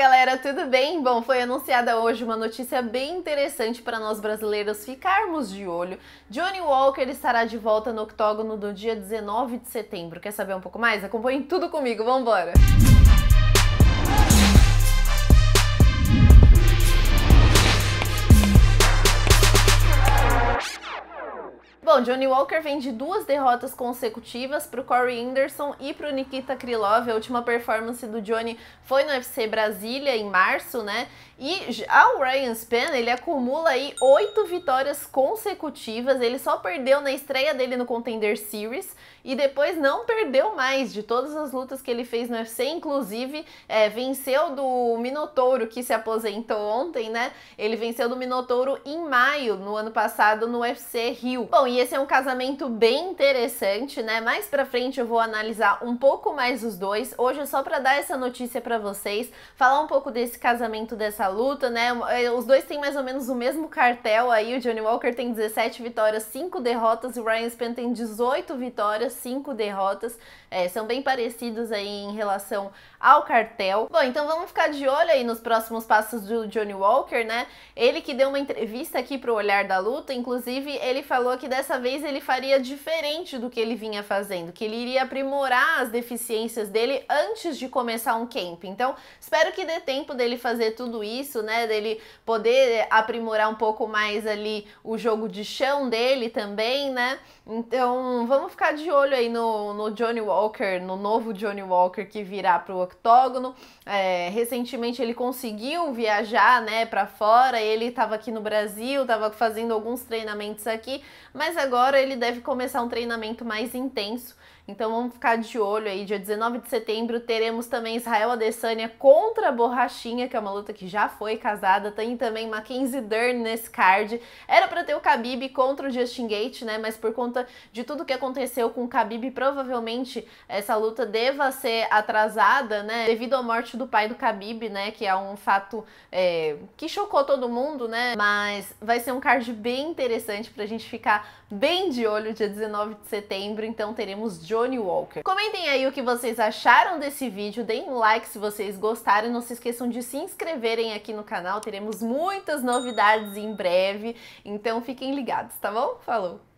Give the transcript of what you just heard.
galera, tudo bem? Bom, foi anunciada hoje uma notícia bem interessante para nós brasileiros ficarmos de olho. Johnny Walker estará de volta no octógono do dia 19 de setembro. Quer saber um pouco mais? Acompanhe tudo comigo, vambora! Música Bom, Johnny Walker vem de duas derrotas consecutivas para o Corey Anderson e para o Nikita Krylov. A última performance do Johnny foi no UFC Brasília em março, né? E já o Ryan Span, ele acumula aí oito vitórias consecutivas. Ele só perdeu na estreia dele no Contender Series e depois não perdeu mais de todas as lutas que ele fez no UFC. Inclusive, é, venceu do Minotouro, que se aposentou ontem, né? Ele venceu do Minotouro em maio, no ano passado, no UFC Rio. Bom, e esse é um casamento bem interessante, né? Mais pra frente eu vou analisar um pouco mais os dois. Hoje é só pra dar essa notícia pra vocês, falar um pouco desse casamento, dessa luta, né? É, os dois têm mais ou menos o mesmo cartel aí. O Johnny Walker tem 17 vitórias, 5 derrotas. E o Ryan Span tem 18 vitórias, 5 derrotas. É, são bem parecidos aí em relação ao cartel. Bom, então vamos ficar de olho aí nos próximos passos do Johnny Walker, né? Ele que deu uma entrevista aqui pro Olhar da Luta, inclusive ele falou que dessa dessa vez ele faria diferente do que ele vinha fazendo, que ele iria aprimorar as deficiências dele antes de começar um camp. Então, espero que dê tempo dele fazer tudo isso, né? Dele poder aprimorar um pouco mais ali o jogo de chão dele também, né? Então, vamos ficar de olho aí no, no Johnny Walker, no novo Johnny Walker que virá para o octógono. É, recentemente ele conseguiu viajar, né, para fora. Ele estava aqui no Brasil, estava fazendo alguns treinamentos aqui, mas agora ele deve começar um treinamento mais intenso então vamos ficar de olho aí, dia 19 de setembro teremos também Israel Adesanya contra a Borrachinha, que é uma luta que já foi casada, tem também Mackenzie Dern nesse card. Era para ter o Khabib contra o Justin Gate, né, mas por conta de tudo que aconteceu com o Khabib, provavelmente essa luta deva ser atrasada, né, devido à morte do pai do Khabib, né, que é um fato é, que chocou todo mundo, né, mas vai ser um card bem interessante pra gente ficar bem de olho dia 19 de setembro, então teremos Johnny Walker. Comentem aí o que vocês acharam desse vídeo, deem um like se vocês gostaram e não se esqueçam de se inscreverem aqui no canal, teremos muitas novidades em breve, então fiquem ligados, tá bom? Falou!